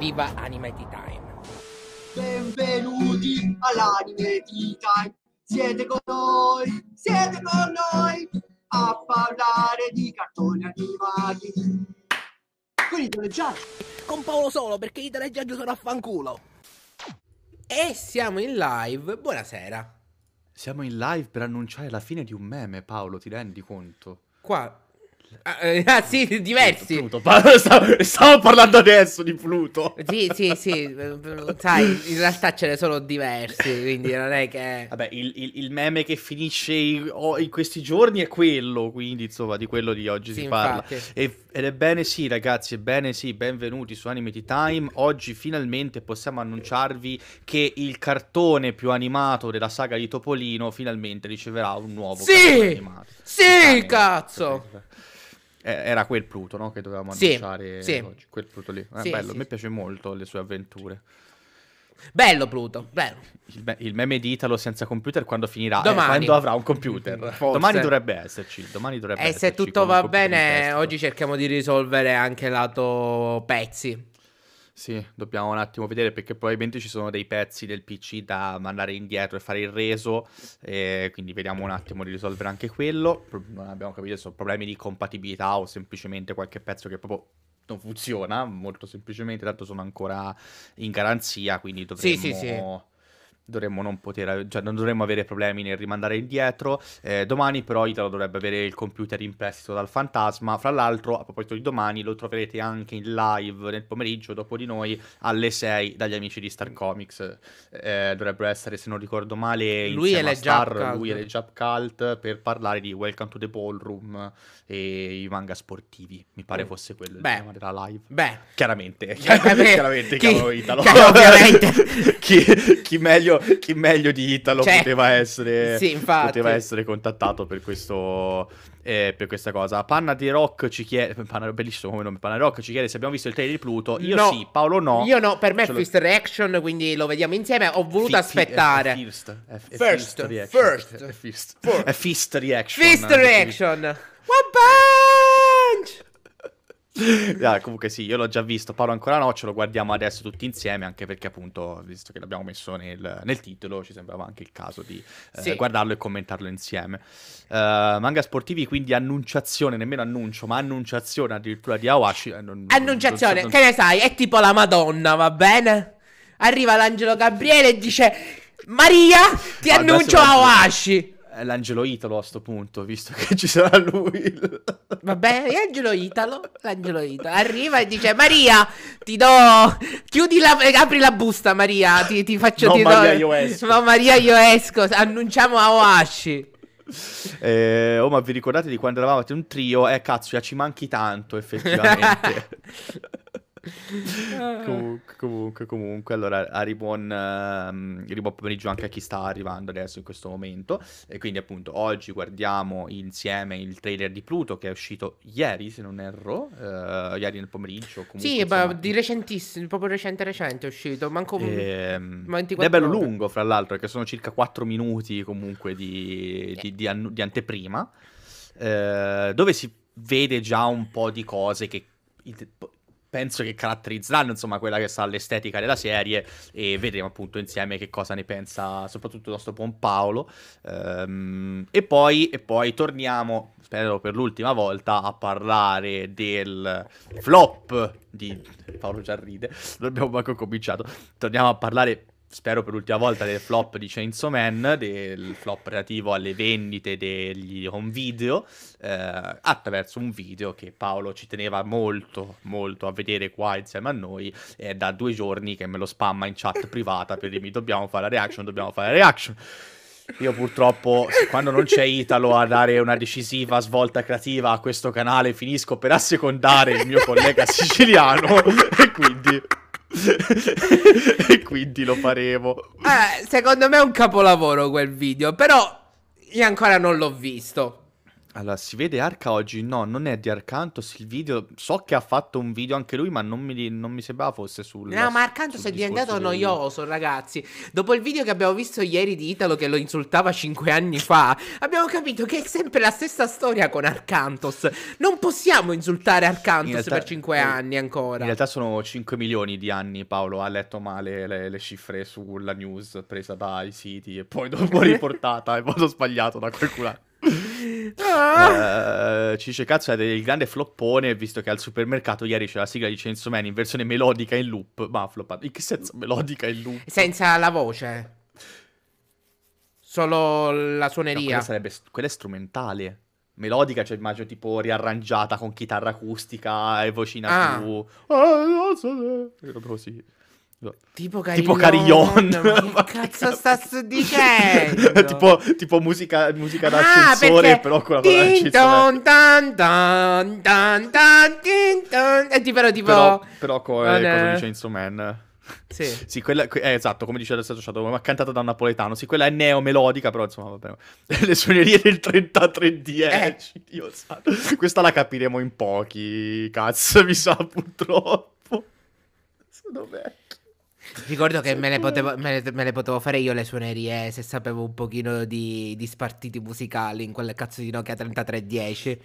Viva Animated Time! Benvenuti all'Anime Time! Siete con noi, siete con noi a parlare di cartoni animati. Con i telegiaggi! Con Paolo solo perché già telegiaggi sono a fanculo! E siamo in live, buonasera! Siamo in live per annunciare la fine di un meme, Paolo, ti rendi conto? Qua Ah, eh, ah, sì, diversi. Pluto, Pluto. Stavo parlando adesso di Pluto. Sì, sì, sì. Sai, in realtà ce ne sono diversi, quindi non è che... Vabbè, il, il, il meme che finisce in, in, questi giorni è quello, quindi insomma di quello di oggi sì, si parla. E, ed ebbene sì, ragazzi, ebbene sì, benvenuti su Anime Time. Oggi finalmente possiamo annunciarvi che il cartone più animato della saga di Topolino finalmente riceverà un nuovo sì! cartone animato. Sì, Anime. cazzo! Eh, era quel Pluto, no? Che dovevamo sì, annunciare sì. oggi. Quel Pluto lì. Eh, sì, bello, sì. mi piace molto le sue avventure. Bello Pluto, bello. Il, me- il, meme di Italo senza computer quando finirà? Eh, domani. Eh, quando avrà un computer. Mm. Eh, domani dovrebbe esserci. Domani dovrebbe e esserci se tutto va bene, oggi cerchiamo di risolvere anche lato pezzi. Sì, dobbiamo un attimo vedere perché probabilmente ci sono dei pezzi del PC da mandare indietro e fare il reso, eh, quindi vediamo un attimo di risolvere anche quello. Non abbiamo capito se sono problemi di compatibilità o semplicemente qualche pezzo che proprio non funziona, molto semplicemente, tanto sono ancora in garanzia, quindi dovremmo... Sì, sì, sì dovremmo non poter, cioè non dovremmo avere problemi nel rimandare indietro. Eh, domani però Italo dovrebbe avere il computer in prestito dal fantasma. Fra l'altro, a proposito di domani, lo troverete anche in live nel pomeriggio dopo di noi alle 6 dagli amici di Star Comics. Eh, dovrebbero essere, se non ricordo male, lui e le Star, lui e le Jab Cult per parlare di Welcome to the Ballroom e i manga sportivi. Mi pare oh. fosse quello Beh. il diciamo, tema della live. Beh, chiaramente, chiaramente, eh, chiaramente chi, cavolo Italo. Chi, chi, chi meglio chi meglio di Italo cioè, poteva, essere, sì, poteva essere contattato per, questo, eh, per questa cosa. Panna di Rock ci chiede, Panna, bellissimo come nome, Panna di Rock ci chiede se abbiamo visto il trailer di Pluto. Io no, sì, Paolo no. Io no, per me è First lo... Reaction, quindi lo vediamo insieme. Ho voluto fi- aspettare. Fi- first. first. First. First. Fist. È Fist Reaction. Fist Reaction. Vabbè! Dai, ah, comunque sì, io l'ho già visto, Paolo ancora no, ce lo guardiamo adesso tutti insieme, anche perché appunto, visto che l'abbiamo messo nel, nel titolo, ci sembrava anche il caso di eh, sì. guardarlo e commentarlo insieme. Uh, manga sportivi, quindi annunciazione, nemmeno annuncio, ma annunciazione addirittura di Awashi. Eh, non, annunciazione, non che ne sai, è tipo la Madonna, va bene? Arriva l'angelo Gabriele e dice, Maria, ti ah, annuncio Awashi l'angelo Italo a sto punto, visto che ci sarà lui. Vabbè, l'angelo Italo, l'angelo Italo arriva e dice Maria, ti do, chiudi la, eh, apri la busta Maria, ti, ti faccio... No, ti Maria do... io esco. No, Maria io esco, annunciamo a Oashi. Eh, oh, ma vi ricordate di quando eravate un trio? Eh, cazzo, ci manchi tanto, effettivamente. comunque, comunque, comunque, allora Ari buon, um, ehm, buon, pomeriggio anche a chi sta arrivando adesso in questo momento e quindi appunto oggi guardiamo insieme il trailer di Pluto che è uscito ieri se non erro, uh, ieri nel pomeriggio comunque, Sì, insomma, ma di recentissimo, proprio recente recente è uscito, manco e, um, Ed è bello ore. lungo fra l'altro perché sono circa 4 minuti comunque di, di, di, an- di anteprima uh, dove si vede già un po' di cose che penso che caratterizzeranno insomma quella che sarà l'estetica della serie e vedremo appunto insieme che cosa ne pensa soprattutto il nostro buon Paolo ehm, e, poi, e, poi, torniamo spero per l'ultima volta a parlare del flop di Paolo già ride non abbiamo manco cominciato torniamo a parlare spero per l'ultima volta, del flop di Chainsaw Man, del flop relativo alle vendite degli home video, eh, attraverso un video che Paolo ci teneva molto, molto a vedere qua insieme a noi, è da due giorni che me lo spamma in chat privata per dirmi dobbiamo fare la reaction, dobbiamo fare la reaction. Io purtroppo, quando non c'è Italo a dare una decisiva svolta creativa a questo canale, finisco per assecondare il mio collega siciliano e quindi... e quindi lo faremo. Eh, secondo me è un capolavoro quel video, però io ancora non l'ho visto. Allora, si vede Arca oggi? No, non è di Arcantos il video. So che ha fatto un video anche lui, ma non mi, non mi sembrava fosse sul. No, ma Arcantos è diventato del... noioso, ragazzi. Dopo il video che abbiamo visto ieri di Italo che lo insultava cinque anni fa, abbiamo capito che è sempre la stessa storia con Arcantos. Non possiamo insultare Arcantos in realtà, per cinque eh, anni ancora. In realtà sono 5 milioni di anni, Paolo. Ha letto male le, le cifre sulla news presa dai siti e poi dopo riportata in modo sbagliato da qualcuno. Ah. Uh, ci dice cazzo è del grande floppone visto che al supermercato ieri c'è la sigla di Chainsaw Man in versione melodica in loop ma floppato in che senso melodica in loop senza la voce solo la suoneria no, quella, sarebbe, quella è strumentale melodica, cioè immagino tipo riarrangiata con chitarra acustica e vocina ah. più... Ah, eh, così. Tipo Carillon, tipo Carillon. Ma che cazzo sta dicendo? tipo, tipo, musica, musica ah, d'ascensore, però con la parola d'ascensore. Tan, tan, eh, però tipo... Però, però co- eh, cosa dice Instrument? Sì, sì quella, eh, esatto, come dice adesso Shadow, ma cantata da napoletano. Sì, quella è neomelodica, però insomma, vabbè. Le suonerie del 3310, eh. Dio santo. Questa la capiremo in pochi, cazzo, mi sa purtroppo. Sono vecchio. Ricordo che me le, potevo, me, le, me le, potevo, fare io le suonerie eh, se sapevo un pochino di, di spartiti musicali in quel cazzo di Nokia 3310.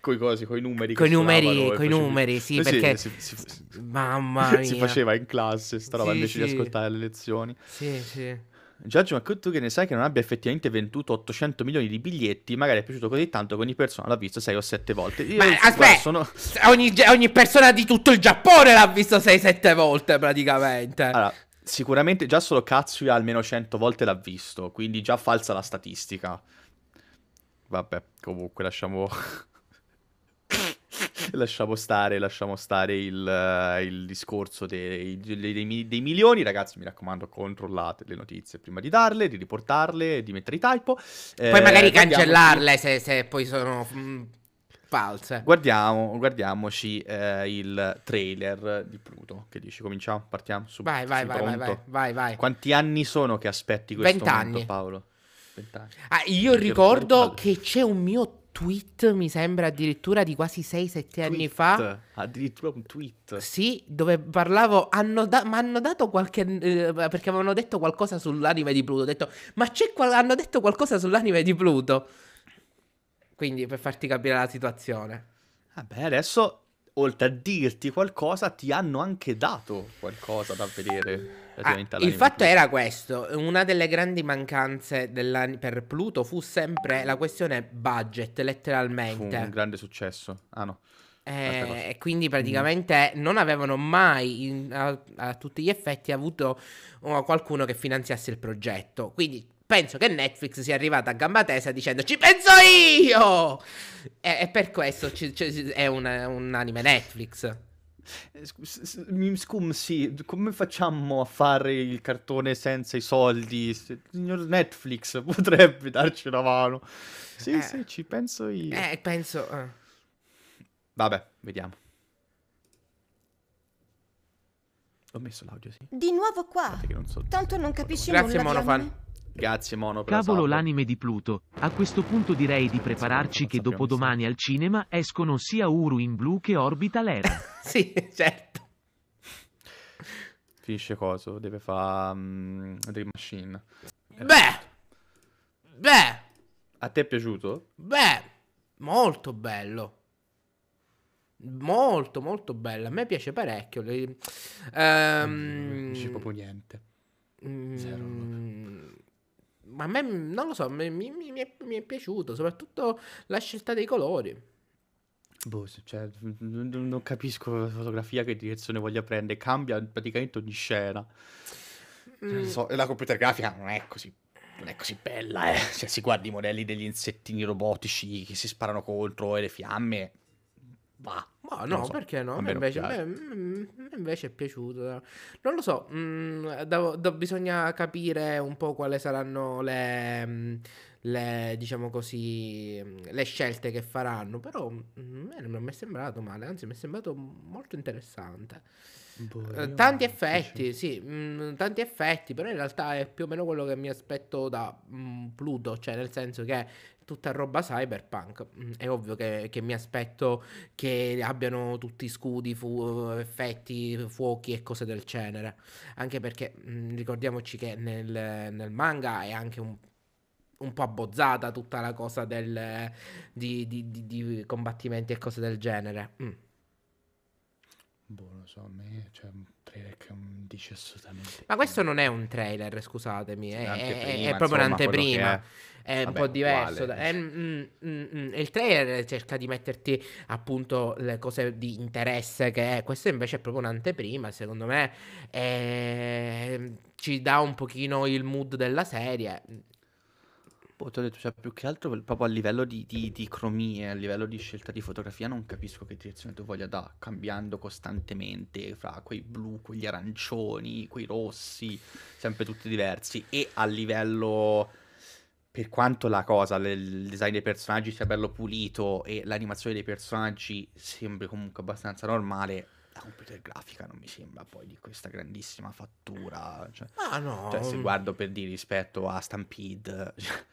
coi cosi, coi numeri. Coi numeri, coi numeri, sì, eh perché... Sì, si, si, Mamma mia. Si faceva in classe, sta roba sì, invece sì. di ascoltare le lezioni. Sì, sì. Giorgio, ma tu che ne sai che non abbia effettivamente venduto 800 milioni di biglietti, magari è piaciuto così tanto che ogni persona l'ha visto 6 o 7 volte. Io ma aspetta, sono... ogni, ogni, persona di tutto il Giappone l'ha visto 6-7 volte praticamente. Allora, sicuramente già solo Katsuya almeno 100 volte l'ha visto, quindi già falsa la statistica. Vabbè, comunque lasciamo... lasciamo stare, lasciamo stare il, eh, il discorso dei, dei, dei, dei, milioni. Ragazzi, mi raccomando, controllate le notizie prima di darle, di riportarle, di mettere i typo. Poi eh, magari cancellarle se, se, poi sono... Mh, mm, false. Guardiamo, guardiamoci eh, il trailer di Pluto. Che dici? Cominciamo? Partiamo? Subito. Vai, vai, vai, vai, vai, vai, vai. Quanti anni sono che aspetti questo 20 momento, anni. Paolo? 20 anni. Ah, io Perché ricordo che c'è un mio tweet, mi sembra addirittura di quasi 6-7 anni fa. Addirittura un tweet. Sì, dove parlavo, hanno da- ma hanno dato qualche... Eh, perché avevano detto qualcosa sull'anime di Pluto. Ho detto, ma c'è qual- hanno detto qualcosa sull'anime di Pluto. Quindi per farti capire la situazione. Vabbè, adesso oltre a dirti qualcosa, ti hanno anche dato qualcosa da vedere. Ah, il fatto era questo: una delle grandi mancanze per Pluto fu sempre la questione budget, letteralmente. Fu un grande successo. Ah, no. Eh, e quindi praticamente mm. non avevano mai in, a, a, tutti gli effetti avuto oh, qualcuno che finanziasse il progetto. Quindi penso che Netflix sia arrivata a gamba tesa dicendo ci penso io! E, e per questo ci, ci, è un, un anime Netflix. Eh, scum, sì, come facciamo a fare il cartone senza i soldi? Signor Netflix potrebbe darci una mano. Sì, eh, sì, ci penso io. Eh, penso... Uh. Vabbè, vediamo. Ho messo l'audio, sì. Di nuovo qua. Non so Tanto non capisci nulla. Grazie, nulla Monofan. Grazie Mono per Cavolo l'anime di Pluto. A questo punto direi di prepararci che dopodomani al cinema escono sia Uru in blu che Orbital Lera. sì, certo. Finisce coso, deve fare um, mm, Dream Machine. Eh. Beh! Beh! A te è piaciuto? Beh, molto bello. Molto, molto bello. A me piace parecchio. Le... Um... Non c'è proprio niente. Mm... Zero a me non lo so, mi, mi, mi, è, mi, è, piaciuto, soprattutto la scelta dei colori. Boh, cioè, non, non capisco la fotografia che direzione voglia prendere, cambia praticamente ogni scena. Mm. So, la computer grafica non è così non è così bella, eh. Cioè, si guarda i modelli degli insettini robotici che si sparano contro e le fiamme. Bah, ma no, so. perché no? A me, invece, me, mm, me invece è piaciuto. Non lo so, mh, mm, da, da, bisogna capire un po' quali saranno le, mm, le, diciamo così, le scelte che faranno, però mh, non mi è sembrato male, anzi mi è sembrato molto interessante. Boh, eh, tanti effetti, sì, mh, tanti effetti, però in realtà è più o meno quello che mi aspetto da mh, Pluto, cioè nel senso che tutta roba cyberpunk. Mm, è ovvio che, che mi aspetto che abbiano tutti scudi, fu- effetti, fuochi e cose del genere. Anche perché mm, ricordiamoci che nel, nel, manga è anche un, un po' abbozzata tutta la cosa del, di, di, di, di, combattimenti e cose del genere. Mm. Boh, lo so, a me cioè, un trailer che non dice assolutamente. Ma questo non è un trailer, scusatemi, è, è, è proprio un'anteprima. È, è Vabbè, un po' diverso. È, mm, mm, mm, il trailer cerca di metterti appunto le cose di interesse che è. Questo invece è proprio un'anteprima, secondo me. Ci dà un pochino il mood della serie. Boh, ti ho detto, cioè, più che altro proprio a livello di, di, di cromie, a livello di scelta di fotografia, non capisco che direzione tu voglia da cambiando costantemente fra quei blu, quegli arancioni, quei rossi, sempre tutti diversi. E a livello, per quanto la cosa, il design dei personaggi sia bello pulito e l'animazione dei personaggi sembri comunque abbastanza normale, la computer grafica non mi sembra poi di questa grandissima fattura. Cioè, ah no. Cioè, se mm. guardo per dire rispetto a Stampede. Cioè,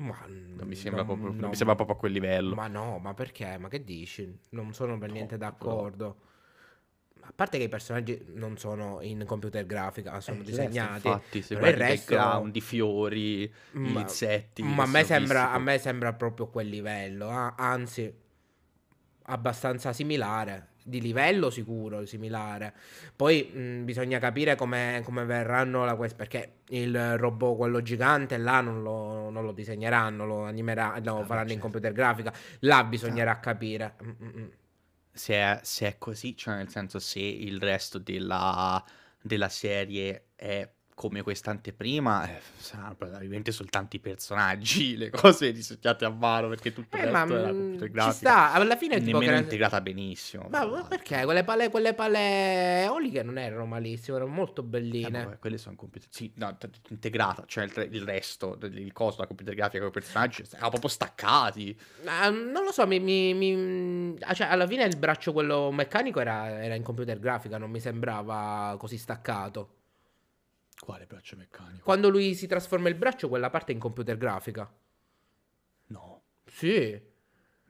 ma non mi sembra, non, proprio, non mi sembra proprio a quel livello. Ma no, ma perché? Ma che dici? Non sono per niente d'accordo. No a parte che i personaggi non sono in computer grafica, ah, sono eh, certo, disegnati. Infatti, se guardi il resto... background, i fiori, ma, gli insetti. Ma a me, sembra, a me, sembra, proprio quel livello, ah, anzi, abbastanza similare di livello sicuro, similare. Poi mh, mm, bisogna capire come, come verranno la quest, perché il robot, quello gigante, là non lo, non lo disegneranno, lo animeranno, lo ah, faranno certo. in computer grafica, là bisognerà certo. capire. Mm, mm, se è, se è, così, cioè nel senso se il resto della, della serie è come quest'anteprima eh, saranno probabilmente soltanto i personaggi, le cose risettate a mano perché tutto eh, il resto ma, era mm, Ci sta, alla fine è tipo nemmeno integrata benissimo. Ma, ma perché quelle palle, quelle palle eoliche non erano malissime, erano molto belline. Eh, vabbè, quelle sono computer... Sì, no, integrata, cioè il, il resto, il coso, la computer grafica con i personaggi, erano proprio staccati. Uh, non lo so, mi, mi, mi... Mm, ah, cioè, alla fine il braccio quello meccanico era, era in computer grafica, non mi sembrava così staccato. Quale braccio meccanico? Quando lui si trasforma il braccio, quella parte è in computer grafica. No. Sì.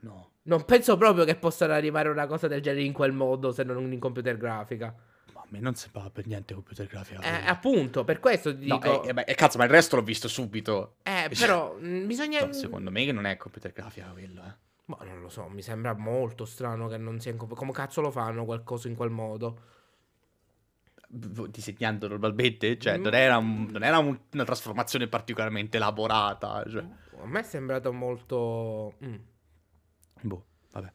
No. Non penso proprio che possa arrivare una cosa del genere in quel modo se non in computer grafica. Ma a me non sembrava per niente computer grafica. Eh, appunto, per questo ti no, dico... Eh, eh, cazzo, ma il resto l'ho visto subito. Eh, cioè, però cioè... bisogna... No, secondo me che non è computer grafica quello, eh. Ma non lo so, mi sembra molto strano che non sia in... Come cazzo lo fanno qualcosa in quel modo? disegnando normalmente, cioè mm. non era, un, non era un, una trasformazione particolarmente elaborata. Cioè. A me è sembrato molto... Mm. Boh, vabbè.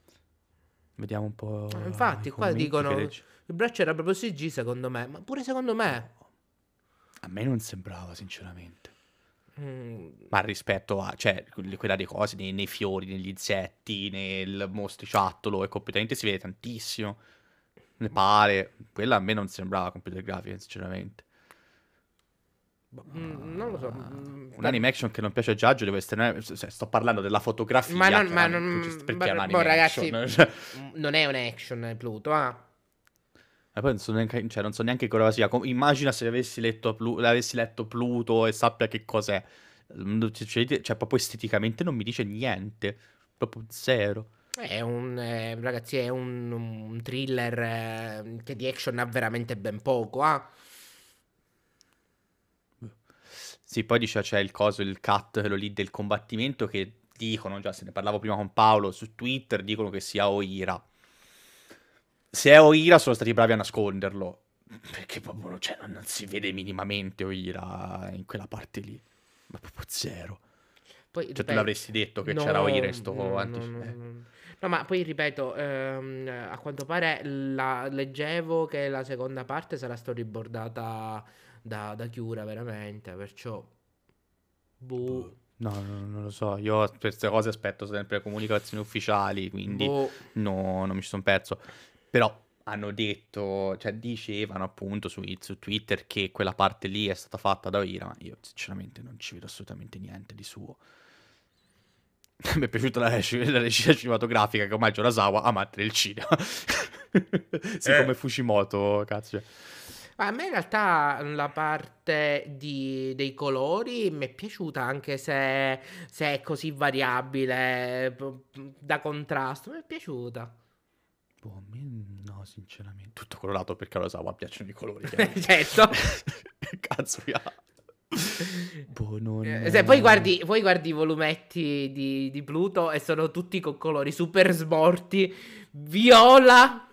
Vediamo un po'... Infatti, qua dicono... Il braccio era proprio CG secondo me, ma pure secondo me... A me non sembrava, sinceramente. Mm. Ma rispetto a cioè, quella dei cose nei, nei fiori, negli insetti, nel mostriciattolo, è completamente si vede tantissimo ne pare. Quella a me non sembrava computer grafica, sinceramente. Mm, non lo so. Ah. Mm, un anime action che non piace a Giaggio deve essere. Cioè, sto parlando della fotografia. Ma non. Ma non cioè, perché ma, boh, ragazzi, action? Mm, cioè. non è un action Pluto, ah. E poi non so neanche, cioè, non so neanche cosa sia. Immagina se avessi letto, avessi letto Pluto e sappia che cos'è. Mm, cioè, proprio esteticamente non mi dice niente. Proprio zero. È un, eh, ragazzi, è un, un thriller eh, che di action ha veramente ben poco. Eh? Sì, poi diceva c'è il coso, il cut, quello lì del combattimento che dicono, già se ne parlavo prima con Paolo su Twitter, dicono che sia Oira. Se è Oira sono stati bravi a nasconderlo, perché proprio cioè, non, non, si vede minimamente Oira in quella parte lì, ma proprio zero. Poi, cioè, beh, tu l'avresti detto che no, c'era Oira in sto no, anticipo. Eh. No, no, no. No, ma poi ripeto, ehm, a quanto pare la, leggevo che la seconda parte sarà storyboardata da, da Chiura veramente, perciò... Boh. boh. No, no, non lo so, io per queste cose aspetto sempre le comunicazioni ufficiali, quindi boh. no, non mi sono perso. Però hanno detto, cioè dicevano appunto su, su, Twitter che quella parte lì è stata fatta da Oira, ma io sinceramente non ci vedo assolutamente niente di suo. mi è piaciuta la, la regia cinematografica che omaggia Urasawa a madre del cinema. Siccome eh. Fushimoto, cazzo. Cioè. A me in realtà la parte di, dei colori mi è piaciuta anche se, se, è così variabile da contrasto, mi è piaciuta. Boh, no, sinceramente. Tutto colorato perché alla Sawa piacciono i colori. certo. Cazzo, ha. Boh, non... eh, se poi guardi, poi guardi i volumetti di, di, Pluto e sono tutti con colori super smorti, viola,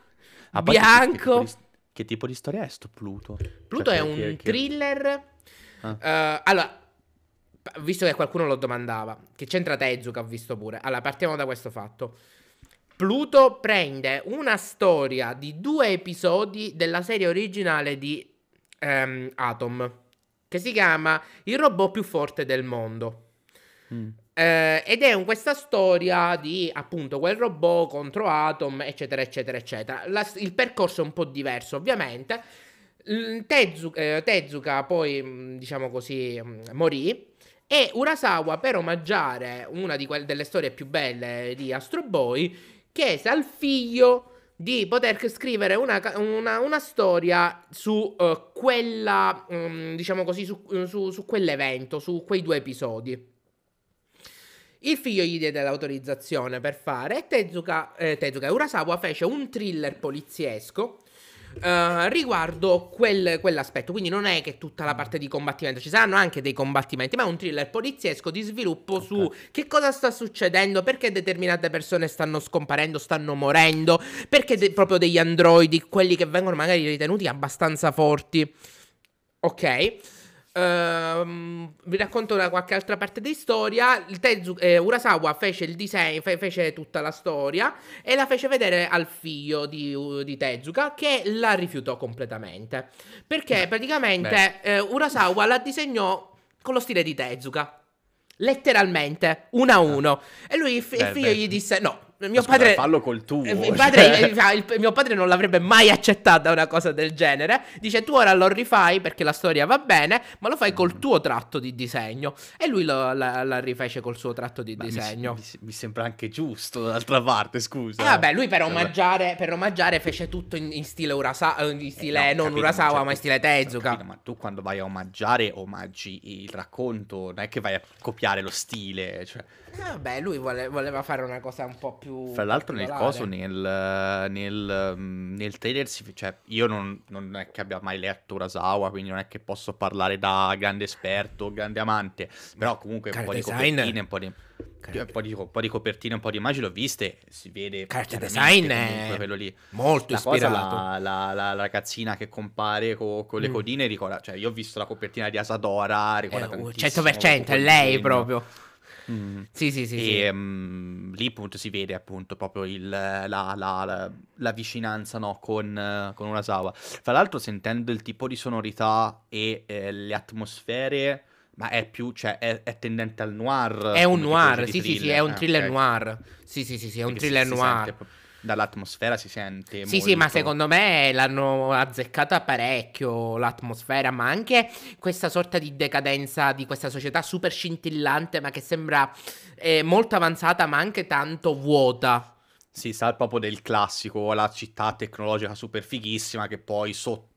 ah, bianco. Che, che, tipo di, che, tipo di storia è sto Pluto? Pluto cioè, è un che, thriller. Ah. Uh, allora, visto che qualcuno lo domandava, che c'entra Tezuka, ho visto pure. Allora, partiamo da questo fatto. Pluto prende una storia di due episodi della serie originale di um, Atom che si chiama Il robot più forte del mondo. Mm. Eh, ed è un, questa storia di appunto quel robot contro Atom, eccetera, eccetera, eccetera. La, il percorso è un po' diverso, ovviamente. Tezuka, eh, Tezuka poi, mm, diciamo così, mm, morì. E Urasawa, per omaggiare una que- delle storie più belle di Astro Boy, chiese al figlio di poter scrivere una, una, una storia su uh, quella, um, diciamo così, su, mm, su, su quell'evento, su quei due episodi. Il figlio gli diede l'autorizzazione per fare e Tezuka, eh, Tezuka Urasawa fece un thriller poliziesco eh, riguardo quel, quell'aspetto. Quindi non è che tutta la mm. parte di combattimento, ci saranno anche dei combattimenti, ma è un thriller poliziesco di sviluppo okay. su che cosa sta succedendo, perché determinate persone stanno scomparendo, stanno morendo, perché de- proprio degli androidi, quelli che vengono magari ritenuti abbastanza forti. Ok. Ehm, vi racconto da qualche altra parte di storia. Il Tezu, eh, Urasawa fece il disegno, fe- fece tutta la storia e la fece vedere al figlio di, di Tezuka che la rifiutò completamente. Perché beh, praticamente beh. Eh, Urasawa la disegnò con lo stile di Tezuka. Letteralmente, uno a ah. uno. E lui, il, f- beh, il figlio, gli disse: No, mio Scusa, padre... Fallo col tuo. Eh, mio cioè. padre, eh, il, mio padre non l'avrebbe mai accettata una cosa del genere. Dice tu ora lo rifai perché la storia va bene, ma lo fai col mm. tuo tratto di disegno. E lui lo, la, la, rifece col suo tratto di ma disegno. Mi, mi, mi, sembra anche giusto d'altra parte, scusa. Ah, eh, vabbè, lui per cioè, omaggiare, per omaggiare fece tutto in, in stile Urasawa, eh, in stile eh, no, non capito, Urasawa, certo, ma in stile Tezuka. Capito, ma tu quando vai a omaggiare, omaggi il racconto, non è che vai a copiare lo stile. Cioè... Ah, eh, vabbè, lui vole, voleva fare una cosa un po' più più... Fra l'altro nel coso, nel, nel, mm, nel trailer, si, cioè io non, non, è che abbia mai letto Urasawa, quindi non è che posso parlare da grande esperto, o grande amante, però comunque un po, copertine, un po' di copertine, un po' di... copertine, un po' di immagini l'ho viste, si vede... Carte design è quello lì. molto la ispirato. Cosa, la, la, la, ragazzina che compare co, con le mm. codine, ricorda, cioè io ho visto la copertina di Asadora, ricorda eh, 100% è lei proprio. Mm. Sì, sì, sì. E sì. Um, mm, lì appunto si vede appunto proprio il, la, la, la, la, vicinanza no, con, con Urasawa. Fra l'altro sentendo il tipo di sonorità e eh, le atmosfere... Ma è più, cioè, è, è tendente al noir. È un noir, sì, sì, sì, è un thriller eh, okay. noir. Sì, sì, sì, sì, è un Quindi thriller si, noir. Si dall'atmosfera si sente. Sì, molto. sì, ma secondo me l'hanno azzeccata parecchio l'atmosfera, ma anche questa sorta di decadenza di questa società super scintillante, ma che sembra eh, molto avanzata, ma anche tanto vuota. Sì, sa proprio del classico, la città tecnologica super fighissima che poi sotto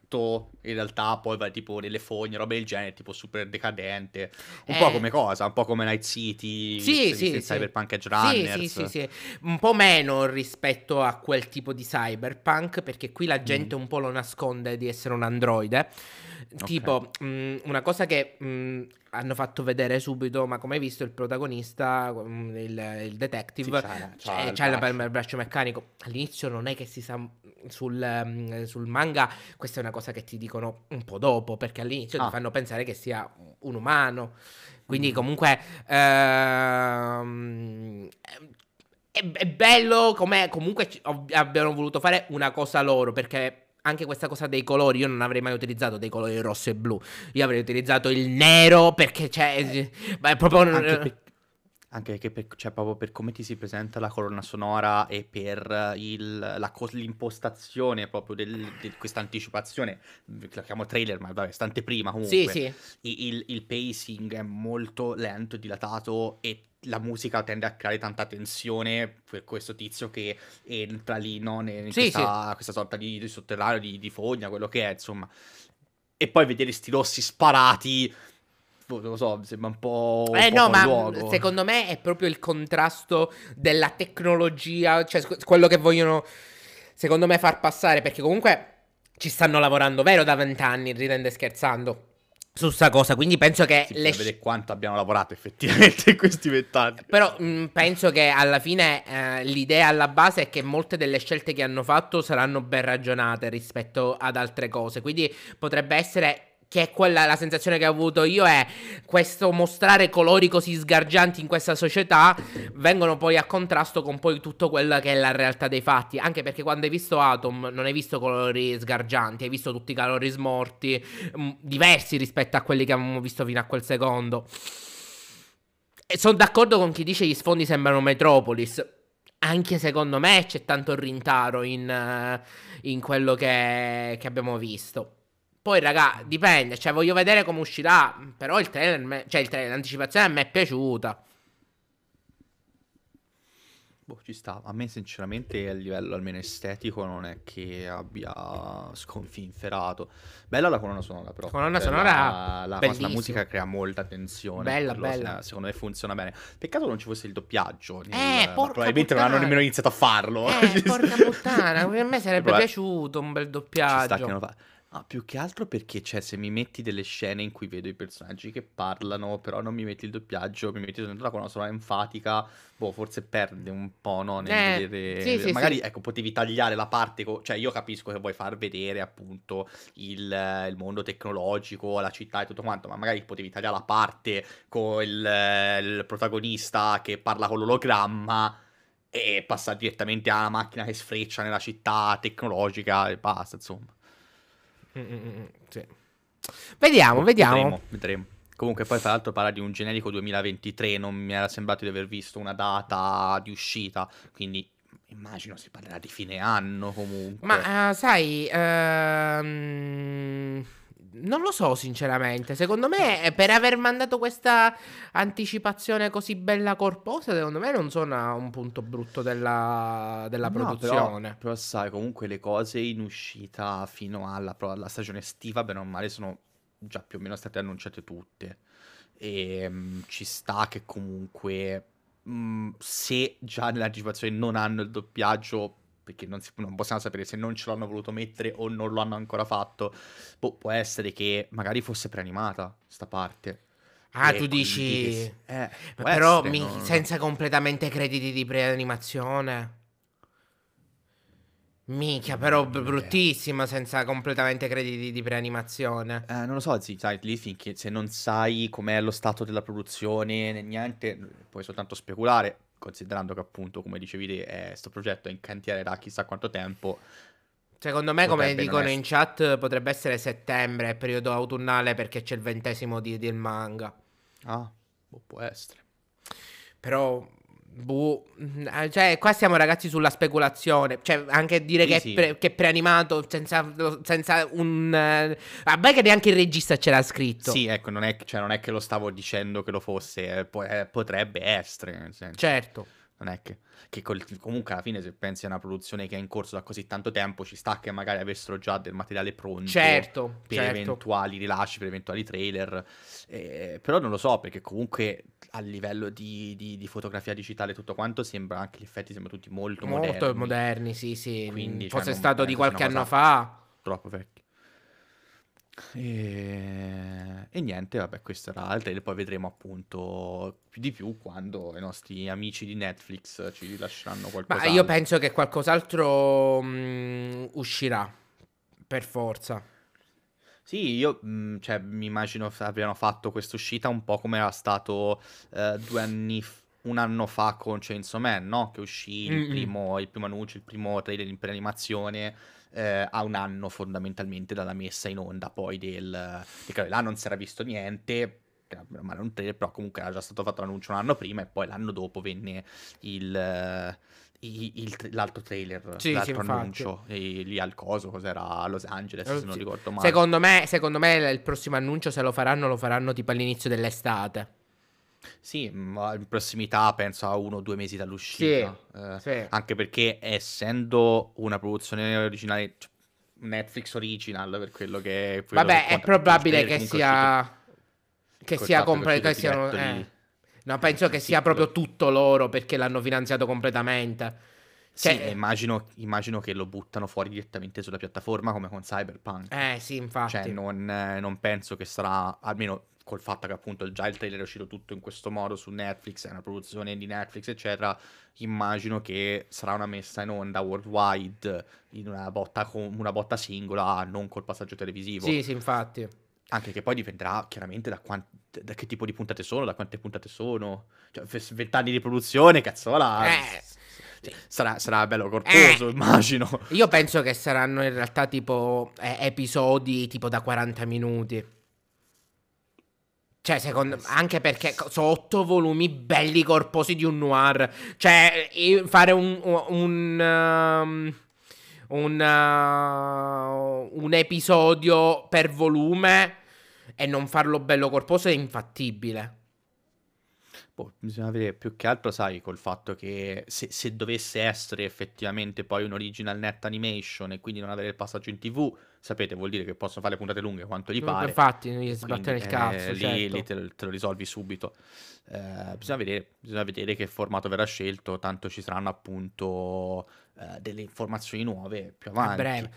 in realtà poi va tipo nelle fogne, roba del genere, tipo super decadente. Un eh... po' come cosa, un po' come Night City, sì, sì, sì. Cyberpunk Edge Runners. Sì, sì, sì, Un po' meno rispetto a quel tipo di cyberpunk, perché qui la mm. gente mm. un po' lo nasconde di essere un androide. Okay. Tipo, mh, mm, una cosa che mh, mm, hanno fatto vedere subito, ma come hai visto il protagonista, mh, il, il detective, sì, c'ha, c'ha, c'ha, il, c'ha il braccio meccanico. All'inizio non è che si sa sul, ehm, sul, manga questa è una cosa che ti dicono un po' dopo, perché all'inizio cioè, ah. ti fanno pensare che sia un umano. Quindi mm. comunque... Ehm, è, è bello come comunque abbiano voluto fare una cosa loro, perché anche questa cosa dei colori, io non avrei mai utilizzato dei colori rosso e blu. Io avrei utilizzato il nero perché c'è. Cioè, ma eh. è proprio. Anche, anche perché per, cioè, proprio per come ti si presenta la colonna sonora e per il, la, l'impostazione proprio di questa anticipazione, la chiamo trailer, ma vabbè, stante prima comunque. Sì, sì. Il, il, pacing è molto lento, dilatato e la musica tende a creare tanta tensione per questo tizio che entra lì no, in sì, questa, questa, sorta di, di sotterraneo, di, di fogna, quello che è, insomma. E poi vedere sti rossi sparati Boh, non lo so, sembra un po'. Un eh po ma luogo. secondo me è proprio il contrasto della tecnologia, cioè quello che vogliono, secondo me, far passare, perché comunque ci stanno lavorando, vero, da vent'anni, ridendo e scherzando. Su sta cosa, quindi penso che. Si le... vedere quanto abbiamo lavorato effettivamente in questi vent'anni. Però mh, mm, penso che alla fine eh, l'idea alla base è che molte delle scelte che hanno fatto saranno ben ragionate rispetto ad altre cose. Quindi potrebbe essere che è quella la sensazione che ho avuto io, è questo mostrare colori così sgargianti in questa società vengono poi a contrasto con poi tutto quello che è la realtà dei fatti, anche perché quando hai visto Atom non hai visto colori sgargianti, hai visto tutti i calori smorti, mm, diversi rispetto a quelli che avevamo visto fino a quel secondo. E sono d'accordo con chi dice gli sfondi sembrano Metropolis. Anche secondo me c'è tanto rintaro in, eh, in quello che, che abbiamo visto. Poi, raga, dipende. Cioè, voglio vedere come uscirà. Però il trailer, me... cioè, il trailer, l'anticipazione a me è piaciuta. Boh, ci sta. A me, sinceramente, a livello almeno estetico, non è che abbia sconfinferato. Bella la colonna sonora, però. Colonna cioè, sonora. La, la, la, musica crea molta tensione. Bella, però, bella. Secondo me funziona bene. Peccato che non ci fosse il doppiaggio. Nel, eh, probabilmente puttana. non hanno nemmeno iniziato a farlo. Eh, porca puttana. A me sarebbe piaciuto un bel doppiaggio. Ci sta che non fa. Ah, più che altro perché, cioè, se mi metti delle scene in cui vedo i personaggi che parlano, però non mi metti il doppiaggio, mi metti soltanto con una sola enfatica, boh, forse perde un po', no? Nel eh, vedere... Sì, sì, Magari, sì. ecco, potevi tagliare la parte... Co... Cioè, io capisco che vuoi far vedere, appunto, il, il, mondo tecnologico, la città e tutto quanto, ma magari potevi tagliare la parte con il, il protagonista che parla con l'ologramma e passare direttamente alla macchina che sfreccia nella città tecnologica e basta, insomma. Mm-mm, sì. Vediamo, vediamo. Vedremo, vedremo. Comunque poi tra l'altro parla di un generico 2023, non mi era sembrato di aver visto una data di uscita, quindi immagino si parlerà di fine anno comunque. Ma uh, sai... Uh non lo so, sinceramente. Secondo me, per aver mandato questa anticipazione così bella corposa, secondo me non sono a un punto brutto della, della no, produzione. Però, però, sai, comunque le cose in uscita fino alla, alla stagione estiva, bene o male, sono già più o meno state annunciate tutte. E ehm, mh, ci sta che comunque mh, mm, se già nell'anticipazione non hanno il doppiaggio perché non, si, non, possiamo sapere se non ce l'hanno voluto mettere o non lo hanno ancora fatto. Boh, può essere che magari fosse preanimata sta parte. Ah, e tu dici... Che... Eh, però essere, mi... non... senza completamente crediti di preanimazione. Minchia, però eh, bruttissima senza completamente crediti di preanimazione. Eh, non lo so, sì, sai, lì finché se non sai com'è lo stato della produzione, niente, puoi soltanto speculare considerando che appunto, come dicevi te, questo eh, progetto è in cantiere da chissà quanto tempo. Secondo me, come dicono in chat, potrebbe essere settembre, periodo autunnale, perché c'è il ventesimo di, del manga. Ah, può essere. Però Boh, mm, eh, cioè, qua siamo ragazzi sulla speculazione. Cioè, anche dire sì, che, sì. È pre- che, È preanimato senza, senza un. Eh, vabbè, che neanche il regista ce l'ha scritto. Sì, ecco, non è, cioè, non è che lo stavo dicendo che lo fosse. Eh, po- eh, potrebbe essere. Certo. Non è che, che col, comunque alla fine se pensi a una produzione che è in corso da così tanto tempo ci sta che magari avessero già del materiale pronto certo, per certo. eventuali rilasci, per eventuali trailer, eh, però non lo so perché comunque a livello di, di, di fotografia digitale tutto quanto sembra anche gli effetti sembrano tutti molto, molto moderni. Molto moderni, sì sì, Quindi, cioè, forse cioè, è stato di qualche anno fa. Troppo vecchio. E, e, niente, vabbè, questo era il trailer. Poi vedremo appunto più di più quando i nostri amici di Netflix ci lasceranno qualcosa. Ma io penso che qualcos'altro mh, mm, uscirà per forza. Sì, io mm, cioè, mi immagino abbiano fatto questa uscita un po' come era stato eh, due anni fa un anno fa con Chainsaw Man, no? Che uscì il primo, il primo, annuncio, il primo trailer in preanimazione eh, a un anno fondamentalmente dalla messa in onda poi del... Perché là non si era visto niente, ma non tre, però comunque era già stato fatto l'annuncio un anno prima e poi l'anno dopo venne il... Eh, il, il, l'altro trailer, sì, l'altro sì, annuncio e, lì al coso, cos'era Los Angeles, oh, se non ricordo male. Secondo me, secondo me il prossimo annuncio, se lo faranno, lo faranno tipo all'inizio dell'estate. Sì, ma mm, in prossimità penso a uno o due mesi dall'uscita. Sì, eh, sì. Anche perché essendo una produzione originale, cioè, Netflix original per quello che... Quello Vabbè, che è probabile che sia... Che sia completo, siano... Eh. No, eh, penso che sia proprio tutto loro perché l'hanno finanziato completamente. Cioè, sì, immagino, immagino, che lo buttano fuori direttamente sulla piattaforma come con Cyberpunk. Eh, sì, infatti. Cioè, non, non penso che sarà, almeno col fatto che appunto già il trailer è uscito tutto in questo modo su Netflix, è una produzione di Netflix, eccetera, immagino che sarà una messa in onda worldwide in una botta, una botta singola, non col passaggio televisivo. Sì, sì, infatti. Anche che poi dipenderà chiaramente da, quant- da che tipo di puntate sono, da quante puntate sono. Cioè, vent'anni di produzione, cazzola! Eh. Sarà, sarà, bello corposo, eh, immagino. Io penso che saranno in realtà tipo eh, episodi tipo da 40 minuti. Cioè, secondo eh, anche perché sono otto volumi belli corposi di un noir. Cioè, fare un. un. Um, un, uh, un episodio per volume e non farlo bello corposo è infattibile. Boh, bisogna vedere più che altro, sai, col fatto che se, se, dovesse essere effettivamente poi un original net animation e quindi non avere il passaggio in tv, sapete, vuol dire che possono fare puntate lunghe quanto gli pare. Infatti, non gli sbattere il cazzo. Eh, certo. Lì, te, te, lo risolvi subito. Eh, bisogna, vedere, bisogna, vedere, che formato verrà scelto, tanto ci saranno appunto eh, delle informazioni nuove più avanti. Breve.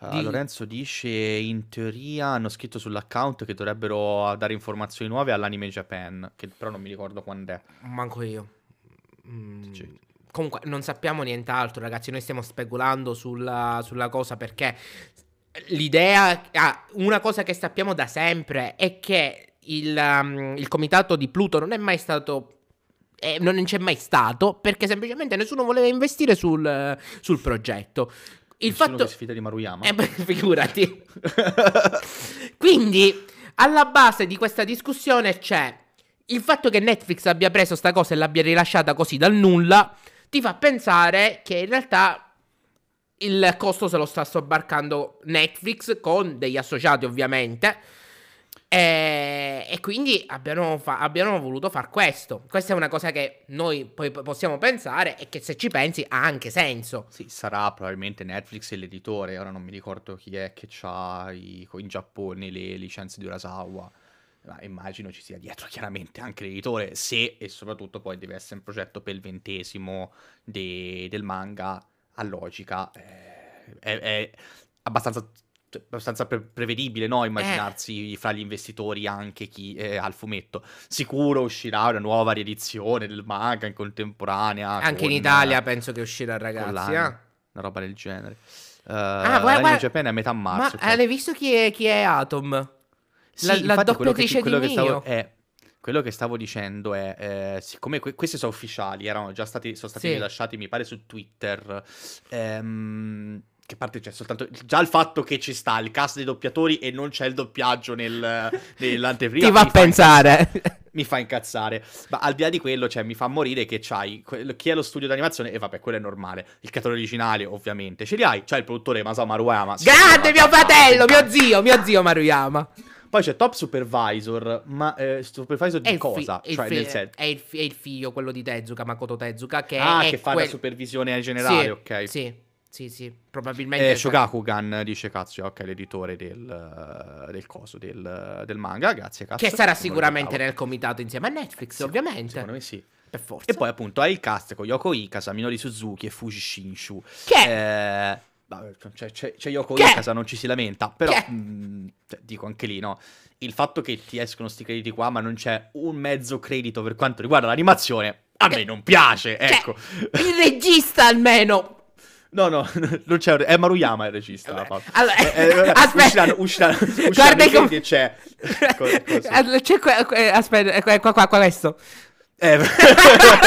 Uh, Di... Lorenzo dice in teoria hanno scritto sull'account che dovrebbero ah, dare informazioni nuove all'anime Japan, che però non mi ricordo quando è. Manco io. Mm, cioè. Comunque non sappiamo nient'altro ragazzi, noi stiamo speculando sulla, sulla cosa perché l'idea, ah, una cosa che sappiamo da sempre è che il, um, il comitato di Pluto non è mai stato eh, non c'è mai stato perché semplicemente nessuno voleva investire sul, sul progetto. Il fatto che sfida di Maruyama. Eh, figurati. Quindi alla base di questa discussione c'è il fatto che Netflix abbia preso sta cosa e l'abbia rilasciata così dal nulla ti fa pensare che in realtà il costo se lo sta sobbarcando Netflix con degli associati ovviamente. E, e quindi abbiamo, fa- abbiamo, voluto far questo. Questa è una cosa che noi poi possiamo pensare e che se ci pensi ha anche senso. Sì, sarà probabilmente Netflix e l'editore. Ora non mi ricordo chi è che ha in Giappone le licenze di Urasawa. Ma immagino ci sia dietro chiaramente anche l'editore, se e soprattutto poi deve essere un progetto per il ventesimo de- del manga a logica eh, è, è, abbastanza, cioè, abbastanza pre- prevedibile, no? Immaginarsi eh. fra gli investitori anche chi eh, ha il fumetto. Sicuro uscirà una nuova riedizione del manga in contemporanea. Anche con, in Italia penso che uscirà, ragazzi. Eh? Una roba del genere. Uh, ah, guarda, guarda, Japan è a metà marzo. Ma eh, cioè. l'hai visto chi è, chi è Atom? La, sì, la doppio quello di quello che stavo, è, quello che stavo dicendo è, eh, siccome que- questi sono ufficiali, erano già stati, sono stati sì. rilasciati, mi pare, su Twitter, ehm, che parte c'è cioè, soltanto già il fatto che ci sta il cast dei doppiatori e non c'è il doppiaggio nel, nell'anteprima ti va a pensare mi fa incazzare ma al di là di quello cioè mi fa morire che c'hai que- chi è lo studio d'animazione e vabbè quello è normale il catalogo originale ovviamente ce li hai c'hai il produttore Masao Maruyama grande mio fratello mio zio mio zio Maruyama poi c'è Top Supervisor, ma eh, Supervisor di è cosa? Fi- cioè, fi- set... è, il fi- è, il figlio, quello di Tezuka, Makoto Tezuka, che ah, che fa quel... la supervisione generale, sì, ok. Sì. Sì, sì, probabilmente. Eh, Shogakugan dice Cazzo, ok, l'editore del, del coso del, del, manga, grazie Cazzo. Che sarà sicuramente nel comitato insieme a Netflix, sì, ovviamente. Secondo me sì. Per forza. E poi appunto hai il cast con Yoko Ika, Saminori Suzuki e Fuji Shinshu. Che... Eh... Eh. c'è, cioè, c'è, c'è Yoko che? in casa, non ci si lamenta. Però, mh, mm, cioè, dico anche lì, no? Il fatto che ti escono sti crediti qua, ma non c'è un mezzo credito per quanto riguarda l'animazione, a me non piace, cioè, ecco. Il regista almeno, No, no, non c'è. È Maruyama il regista. Allora, eh, eh aspetta, usciranno, usciranno, usciranno guarda come... c'è. Co- aspetta, qua, qua, qua, questo. Eh,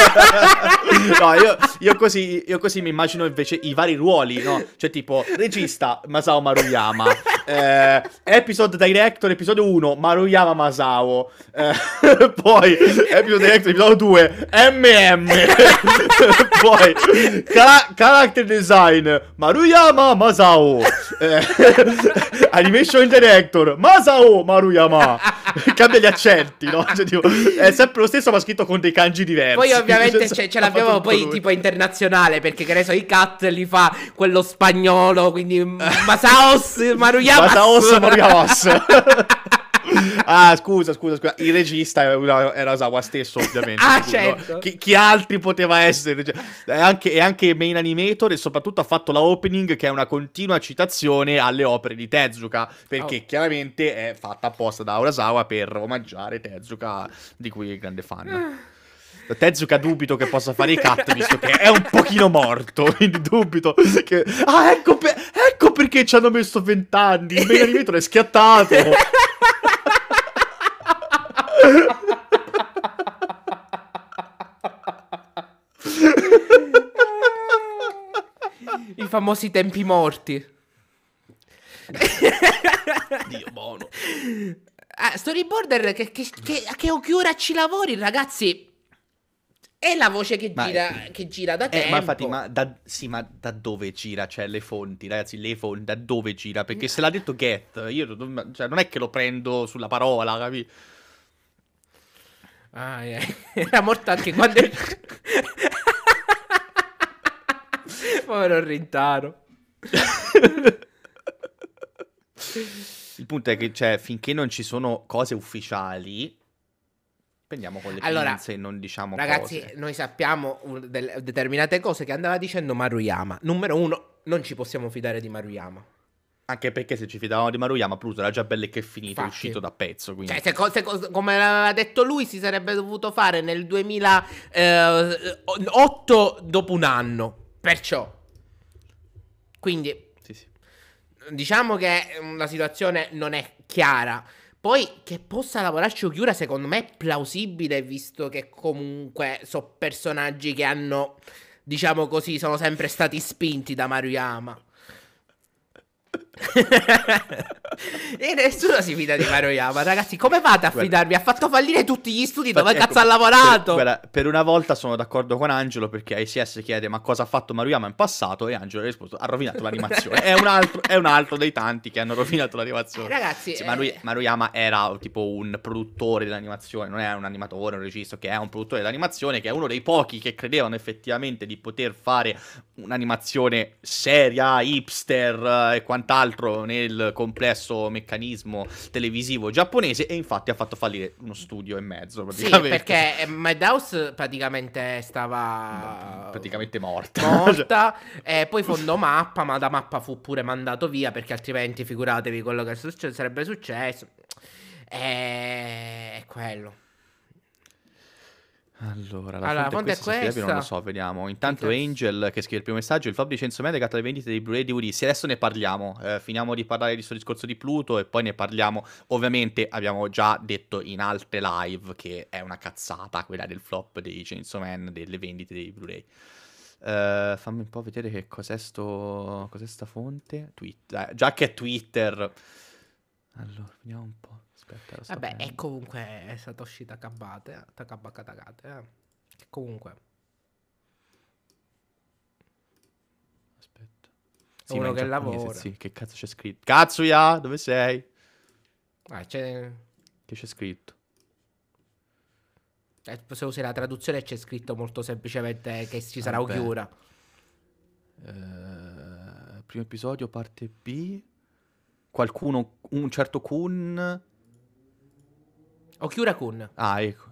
no, io, io, così, io, così, mi immagino invece i vari ruoli, no? Cioè, tipo, regista Masao Maruyama, eh, episode director, episodio 1, Maruyama Masao, eh, poi episode director, episodio 2, MM, poi ca- character design, Maruyama Masao, eh, animation director, Masao Maruyama, cambia gli accenti, no? Cioè, tipo, è sempre lo stesso ma scritto con dei kanji diversi. Poi ovviamente cioè, ce l'abbiamo poi lui. tipo internazionale, perché che ne so, i cat li fa quello spagnolo, quindi Masaos Maruyamas. Masaos Maruyamas. ah, scusa, scusa, scusa. Il regista era Osawa stesso, ovviamente. ah, scusa. certo. Chi, chi, altri poteva essere? È cioè, anche, è anche, main animator e soprattutto ha fatto la opening che è una continua citazione alle opere di Tezuka, perché oh. chiaramente è fatta apposta da Urasawa per omaggiare Tezuka, di cui è grande fan. Ah. Tezuka dubito che possa fare i cut, visto che è un pochino morto, quindi dubito che... Ah, ecco, per... ecco perché ci hanno messo vent'anni, il mega rimetro è schiattato! I famosi tempi morti. Dio buono. Ah, storyboarder che, che, che, che Okiura ci lavori, ragazzi. È la voce che, ma, gira, eh, che gira, da te. Eh, ma infatti, ma da, sì, ma da dove gira? Cioè, le fonti, ragazzi, le fonti, da dove gira? Perché se l'ha detto Get, io cioè, non è che lo prendo sulla parola, capi? Ah, yeah. era morta anche quando... Povero Rintaro. Il punto è che, cioè, finché non ci sono cose ufficiali, prendiamo con le allora, finanze e non diciamo ragazzi, cose. noi sappiamo un, del, determinate cose che andava dicendo Maruyama. Numero uno, non ci possiamo fidare di Maruyama. Anche perché se ci fidavamo di Maruyama, Pluto era già bello che è finito, Infatti. è uscito da pezzo. Quindi. Cioè, se, se, come aveva detto lui, si sarebbe dovuto fare nel 2008 eh, dopo un anno. Perciò. Quindi, diciamo che mm, la situazione non è chiara. Poi che possa lavorarci Okiura secondo me è plausibile visto che comunque sono personaggi che hanno, diciamo così, sono sempre stati spinti da Maruyama. e nessuno si fida di Maruyama ragazzi come fate a guarda, fidarvi ha fatto fallire tutti gli studi dove ecco, cazzo ha lavorato per, guarda, per, una volta sono d'accordo con Angelo perché ICS chiede ma cosa ha fatto Maruyama in passato e Angelo ha risposto ha rovinato l'animazione è, un altro, è, un altro, dei tanti che hanno rovinato l'animazione eh, ragazzi sì, Maru- eh... Maruyama era tipo un produttore dell'animazione non è un animatore un regista che è un produttore dell'animazione che è uno dei pochi che credevano effettivamente di poter fare un'animazione seria hipster eh, e quant'altro peraltro nel complesso meccanismo televisivo giapponese e infatti ha fatto fallire uno studio e mezzo praticamente. Sì, perché eh, Madhouse praticamente stava praticamente morta. Morta e poi fondò Mappa, ma da Mappa fu pure mandato via perché altrimenti figuratevi quello che succe- sarebbe successo. E quello. Allora, la allora, fonte, è questa, è questa. non lo so, vediamo. Intanto okay. Angel che scrive il primo messaggio, il Fab Censo Media legato alle vendite dei Blu-ray DVD. Se adesso ne parliamo, eh, finiamo di parlare di questo discorso di Pluto e poi ne parliamo. Ovviamente abbiamo già detto in altre live che è una cazzata quella del flop dei Censo Man, delle vendite dei Blu-ray. Uh, fammi un po' vedere che cos'è, sto, cos'è sta fonte. Twitter. Eh, già che è Twitter. Allora, vediamo un po'. Aspetta, Vabbè, prendendo. e comunque è Satoshi Takabate, Takabaka Takate, eh. eh. comunque... Aspetta. Sì, uno che lavora. Sì, che cazzo c'è scritto? Cazzo ya, dove sei? Ah, c'è... Che c'è scritto? Eh, se usi la traduzione c'è scritto molto semplicemente che ci sarà Vabbè. Ogiura. Eh, primo episodio, parte B. Qualcuno, un certo Kun Occhiura Kun. Ah, ecco.